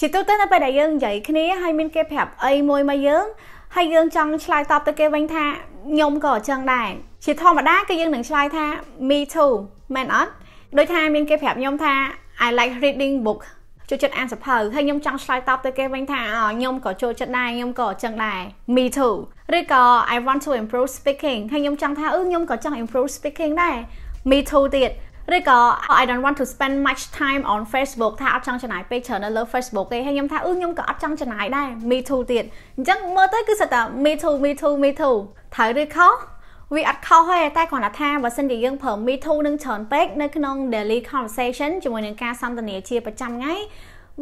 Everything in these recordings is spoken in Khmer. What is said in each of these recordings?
ជាទូទៅនៅពេលដែលយើងនិយាយគ្នាហើយមានគេប្រាប់អីមួយមកយើងហើយយើងចង់ឆ្លើយតបទៅគេវិញថាខ្ញុំក៏អញ្ចឹងដែរជាធម្មតាគឺយើងនឹងឆ្លើយថា me too មែនអត់ដូចថាមានគេប្រាប់ខ្ញុំថា I like reading book ចូលចិត្តអានសភៅហើយខ្ញុំចង់ឆ្លើយតបទៅគេវិញថាខ្ញុំក៏ចូលចិត្តដែរខ្ញុំក៏អញ្ចឹងដែរ me too ឬក៏ I want to improve speaking ហើយខ្ញុំចង់ថាអឺខ្ញុំក៏ចង់ improve speaking ដែរ me too ទៀតឬក៏ I don't want to spend much time on Facebook ថាអត់ចង់ចំណាយពេលច្រើននៅលើ Facebook ទេហើយខ្ញុំថាអឺខ្ញុំក៏អត់ចង់ចំណាយដែរ me too ទៀតអញ្ចឹងមើលទៅគឺសិតតែ me too me too me too ត្រូវឬខុសវាអត់ខុសទេតែគ្រាន់តែថាបើសិនជាយើងប្រើ me too នឹងច្រើនពេកនៅក្នុង daily conversation ជាមួយនឹងការសន្ទនាជាប្រចាំថ្ងៃ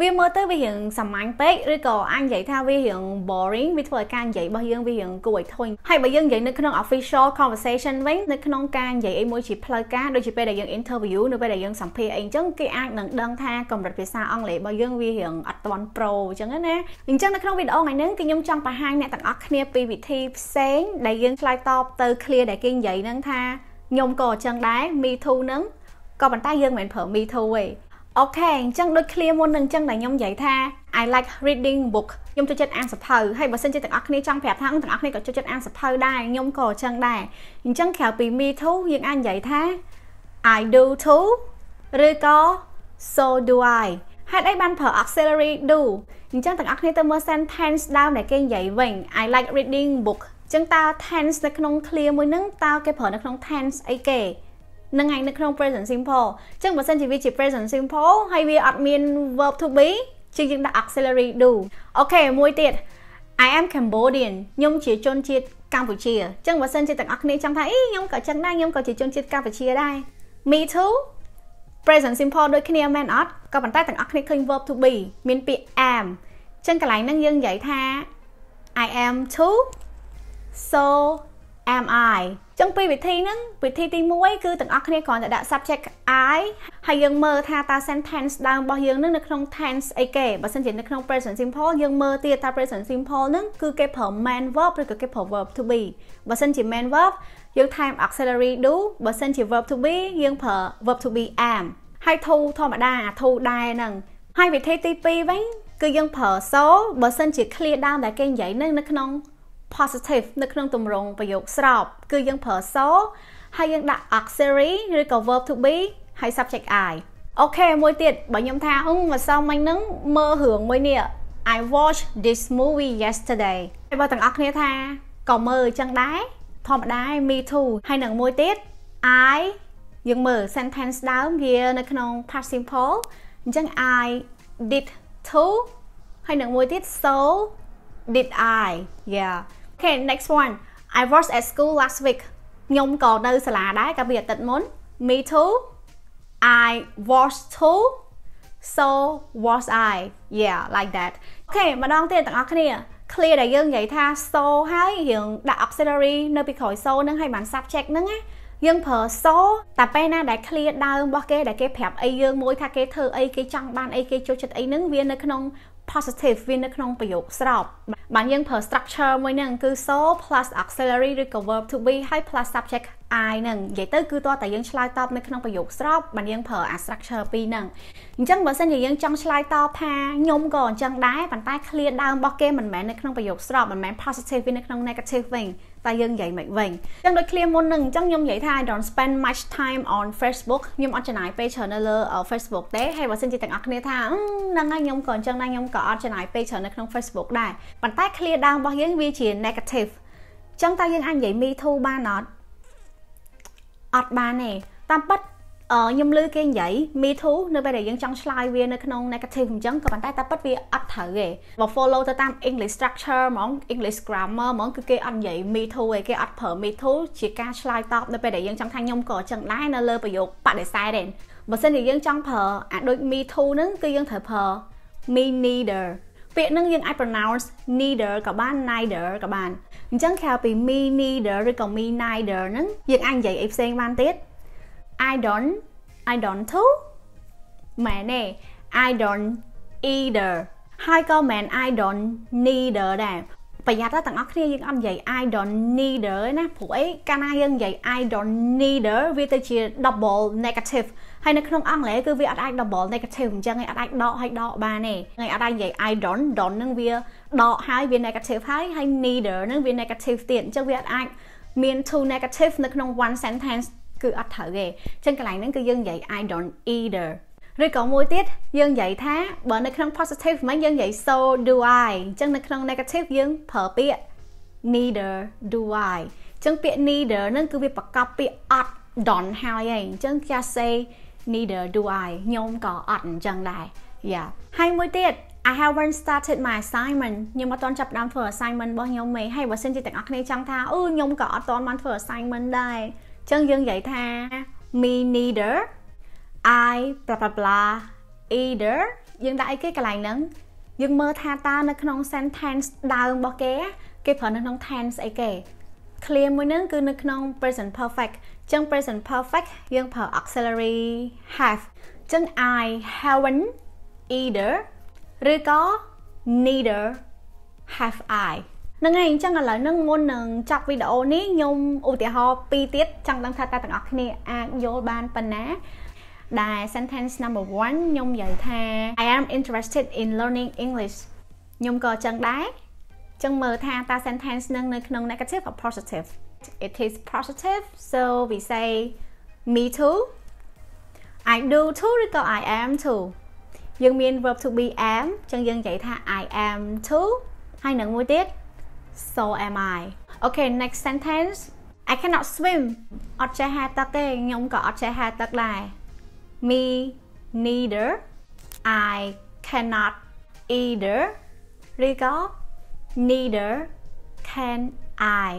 វាមើលទៅវារៀងសាមញ្ញពេកឬក៏អាចនិយាយថាវារៀង boring វាធ្វើឲ្យការនិយាយរបស់យើងវារៀងគួរឲ្យធុញហើយបើយើងនិយាយនៅក្នុង official conversation វិញនៅក្នុងការនិយាយអីមួយជាផ្លូវការដូចជាពេលដែលយើង interview នៅពេលដែលយើងសម្ភាសអីអញ្ចឹងគេអាចនឹងដឹងថាកម្រិតភាសាអង់គ្លេសរបស់យើងវារៀងអត់ទាន់ pro អញ្ចឹងណាអញ្ចឹងនៅក្នុងវីដេអូថ្ងៃនេះគឺខ្ញុំចង់បង្ហាញអ្នកទាំងអស់គ្នាពីវិធីផ្សេងដែលយើងឆ្លើយតបទៅ clear ដែលគេនិយាយហ្នឹងថាខ្ញុំក៏អញ្ចឹងដែរ me too ហ្នឹងក៏ប៉ុន្តែយើងមិនប្រើ me too ទេអូខេអញ្ចឹងដូច clear មុននឹងអញ្ចឹងដែលខ្ញុំនិយាយថា I like reading book ខ្ញុំចូលចិត្តអានសភៅហើយបើសិនជាទាំងអស់គ្នាចង់ប្រាប់ថាទាំងអស់គ្នាក៏ចូលចិត្តអានសភៅដែរខ្ញុំក៏អញ្ចឹងដែរអញ្ចឹងក្រៅពី me too យើងអាចនិយាយថា I do too ឬក៏ so do I ហេតុអីបានប្រើ auxiliary do អញ្ចឹងទាំងអស់គ្នាទៅមើល sentence ដើមដែលគេនិយាយវិញ I like reading book អញ្ចឹងតើ tense នៅក្នុង clear មួយហ្នឹងតើគេប្រើនៅក្នុង tense អីគេនឹងឯងនៅក្នុង present simple អញ្ចឹងបើសិនជាវាជា present simple ហើយវាអត់មាន verb to be ជាងយើងដាក់ auxiliary do អូខេមួយទៀត I am Cambodian ខ្ញុំជា ជនជាតិកម្ពុជាអញ្ចឹងបើសិនជាទាំងអស់គ្នាចង់ថាអីខ្ញុំក៏ចឹងដែរខ្ញុំក៏ជាជនជាតិកម្ពុជាដែរ Me too present simple ដូចគ្នាមែនអត់ក៏ប៉ុន្តែទាំងអស់គ្នាឃើញ verb to be មានពាក្យ am អញ្ចឹងកន្លែងហ្នឹងយើងនិយាយថា I am too so am I ចឹងពីវិធីហ្នឹងវិធីទី1គឺទាំងអស់គ្នាគ្រាន់តែដាក់ subject I ហើយយើងមើលថាតើ sentence ដើមរបស់យើងហ្នឹងនៅក្នុង tense អីគេបើសិនជានៅក្នុង present simple យើងមើលទៀតថា present simple ហ្នឹងគឺគេប្រើ main verb ឬក៏គេប្រើ verb to be បើសិនជា main verb យើងថែម auxiliary do បើសិនជា verb to be យើងប្រើ verb to be am ហើយ to ធម្មតា to ដែរហ្នឹងហើយវិធីទី2វិញគឺយើងប្រើ so បើសិនជា clear ដើមដែលគេនិយាយនៅក្នុង positive នៅក្នុងទម្រង់ប្រយោគស្របគឺយើងប្រើ so ហើយយើងដាក់ auxiliary ឬក៏ verb to be ហើយ subject i អូខេមួយទៀតបើខ្ញុំថាអឺម្សិលមិញហ្នឹងមើលរឿងមួយនេះ I watch this movie yesterday ហើយបើទាំងអស់គ្នាថាក៏មើលអញ្ចឹងដែរធម្មតា me too ហើយនឹងមួយទៀត I យើងមើល sentence ដើមវានៅក្នុង past simple អញ្ចឹង I did too ហើយនឹងមួយទៀត so did I yeah Okay next one I was at school last week ខ្ញុំក៏នៅសាលាដែរកាលពីអាទិត្យមុន Me too I was too so was I yeah like that Okay ម្ដងទៀតទាំងអស់គ្នា clear ដែលយើងនិយាយថា so ហើយយើងដាក់ auxiliary នៅពីក្រោយ so ហ្នឹងហើយបាន subject ហ្នឹងណាយើងប្រើ so តែពេលណាដែល clear ដើមរបស់គេដែលគេប្រាប់អីយើងមួយថាគេធ្វើអីគេចង់បានអីគេចូលចិត្តអីហ្នឹងវានៅក្នុង positive វានៅក្នុងប្រយោគស្របបានយើងប្រើ structure មួយហ្នឹងគឺ so plus auxiliary ឬក៏ verb to be ហើយ plus subject I ហ្នឹងនិយាយទៅគឺតើតែយើងឆ្លើយតបនៅក្នុងប្រយោគស្របបានយើងប្រើអា structure ពីរហ្នឹងអញ្ចឹងបើសិនជាយើងចង់ឆ្លើយតបថាខ្ញុំក៏អញ្ចឹងដែរប៉ុន្តែ clear ដើមរបស់គេមិនមែននៅក្នុងប្រយោគស្របមិនមែន positive វានៅក្នុង negative វិញតែយើងនិយាយមិនវិញអញ្ចឹងដូច clear មុនហ្នឹងអញ្ចឹងខ្ញុំនិយាយថា I don't spend much time on Facebook ខ្ញុំអត់ចំណាយពេលច្រើននៅលើ Facebook ទេហើយបើសិនជាទាំងអស់គ្នាថាហ្នឹងហើយខ្ញុំក៏អញ្ចឹងដែរខ្ញុំក៏អត់ចំណាយពេលច្រើននៅក្នុង Facebook ដែរប៉ុន្តែ clear ដើមរបស់យើងវាជា negative អញ្ចឹងតើយើងអាចនិយាយ me too បានអត់អត់បានទេតាមពិតខ្ញុំលឺគេនិយាយ me too នៅពេលដែលយើងចង់ឆ្លើយវានៅក្នុង negative អញ្ចឹងក៏ប៉ុន្តែតែប៉ិតវាអត់ត្រូវទេបើ follow ទៅតាម English structure ហ្មង English grammar ហ្មងគឺគេអត់និយាយ me too ទេគេអត់ប្រើ me too ជាការឆ្លើយតបនៅពេលដែលយើងចង់ថាខ្ញុំក៏អញ្ចឹងដែរនៅលើប្រយោគបដិសេធទេបើសិនជាយើងចង់ប្រើអាដូច me too ហ្នឹងគឺយើងត្រូវប្រើ me neither ពាក្យហ្នឹងយើងអាច pronounce neither ក៏បាន neither ក៏បានអញ្ចឹងក្រៅពី me neither ឬក៏ me neither ហ្នឹងយើងអាចនិយាយអីផ្សេងបានទៀត I don't I don't too មែនទេ I don't either ហើយក៏មែន I don't neither ដែរប្រយ័ត្នទាំងអស់គ្នាយើងអត់និយាយ I don't need ណាព្រោះអីកាលណាយើងនិយាយ I don't need វាទៅជា double negative ហើយនៅក្នុងអង់គ្លេសគឺវាអត់អាច double negative អញ្ចឹងឯងអត់អាចដកឲ្យដកបានទេឯងអត់អាចនិយាយ I don't don't នឹងវាដកហើយវា negative ហើយហើយ neither នឹងវា negative ទៀតអញ្ចឹងវាអត់អាចមាន two negative នៅក្នុង one sentence គឺអត់ត្រូវទេអញ្ចឹងកន្លែងហ្នឹងគឺយើងនិយា ይ I don't either ឬក៏មួយទៀតយើងនិយាយថាបើនៅក្នុង positive មិនយើងនិយាយ so do I អញ្ចឹងនៅក្នុង negative យើងប្រើពាក្យ neither do I អញ្ចឹងពាក្យ neither ហ្នឹងគឺវាបង្កប់ពាក្យអត់ done ហើយឯងអញ្ចឹង just say neither do I ខ្ញុំក៏អត់អញ្ចឹងដែរ Yeah ហើយមួយទៀត I haven't started my assignment ខ្ញុំអត់ទាន់ចាប់ផ្ដើមធ្វើ assignment របស់ខ្ញុំទេហើយបើសិនជាទាំងអស់គ្នាចង់ថាអូខ្ញុំក៏អត់ទាន់បានធ្វើ assignment ដែរអញ្ចឹងយើងនិយា ይ ថា me neither I bla bla bla either យើងដាក់អីគេកន្លែងហ្នឹងយើងមើលថាតើនៅក្នុង sentence ដើមរបស់គេគេប្រើនៅក្នុង tense អីគេ clear មួយហ្នឹងគឺនៅក្នុង present perfect អញ្ចឹង present perfect យើងប្រើ auxiliary have អញ្ចឹង I haven't either ឬក៏ neither have I ហ្នឹងហើយអញ្ចឹងឥឡូវហ្នឹងមុននឹងចប់វីដេអូនេះខ្ញុំឧទាហរណ៍ពីរទៀតចង់ដឹងថាតើទាំងអស់គ្នាអាចយល់បានប៉ុណ្ណាដែល sentence number 1ខ្ញុំនិយាយថា I am interested in learning English ខ្ញុំក៏ចឹងដែរចឹងមើលថាតើ sentence នឹងនៅក្នុង negative or positive it is positive so we say me too I do too ឬក៏ I am too យើងមាន verb to be am ចឹងយើងនិយាយថា I am too ហើយនឹងមួយទៀត so am I okay next sentence I cannot swim អត់ចេះហែលទឹកទេខ្ញុំក៏អត់ចេះហែលទឹកដែរ me neither, I cannot either, ឬក៏ neither can I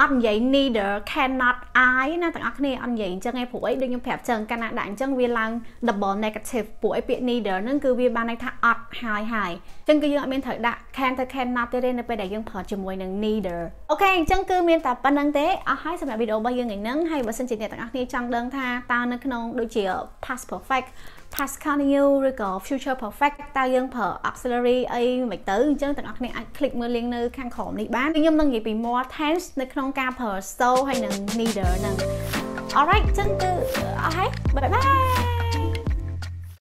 អត់និយាយ neither cannot i ណាទាំងអស់គ្នាអត់និយាយអញ្ចឹងឯងព្រោះអីដូចខ្ញុំប្រាប់ចឹងកាលណាដាក់អញ្ចឹងវាឡើង double negative ព្រោះអីពាក្យ neither ហ្នឹងគឺវាបានន័យថាអត់ហើយហើយអញ្ចឹងគឺយើងអត់មានត្រូវដាក់ can ទៅ cannot ទេនៅពេលដែលយើងប្រើជាមួយនឹង neither អូខេអញ្ចឹងគឺមានតែប៉ុណ្្នឹងទេអស់ហើយសម្រាប់វីដេអូរបស់យើងថ្ងៃហ្នឹងហើយបើសិនជាអ្នកទាំងអស់គ្នាចង់ដឹងថាតើនៅក្នុងដូចជា past perfect Pascal New ឬក៏ Future Perfect តើយើងប្រើ auxiliary អីមិនទៅអញ្ចឹងទាំងអស់គ្នាអាច click មើល link នៅខាងក្រោមនេះបានខ្ញុំនឹងនិយាយពី more tense នៅក្នុងការប្រើ so ហើយនឹង neither ហ្នឹង Alright ចឹងគឺអស់ហើយ Bye bye